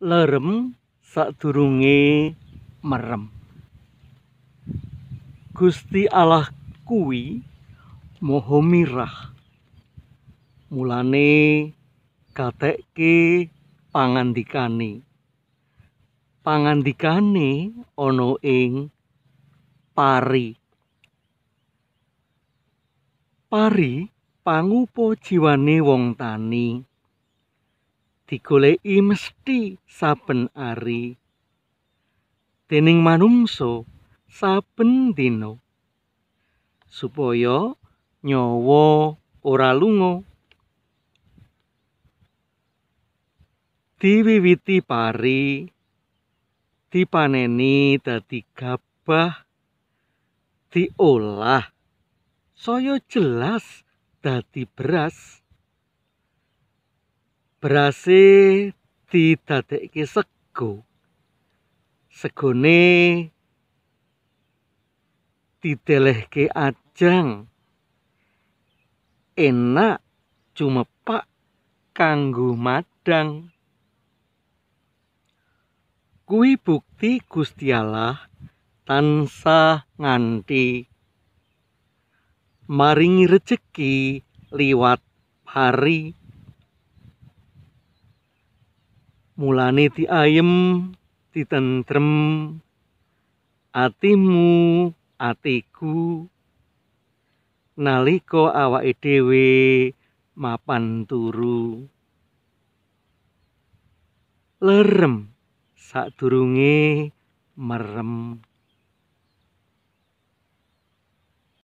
lerem sadurunge merem Gusti Allah kuwi moho mirah mulane katekke pangandikane pangandikane ana ing pari pari pangupo jiwane wong tani digoleki mesti saben ari tening manungso saben dina supoyo nyawa ora lunga diwiwiti pari dipaneni dadi gabah diolah saya jelas dadi beras berase didadekke sego segone didelehke ajang enak cuma pak kanggo madang kuwi bukti Gusti Allah tansah nganti maringi rejeki liwat hari Mulani di ayem di atimu atiku nalika awake dhewe mapan turu lerem sadurunge merem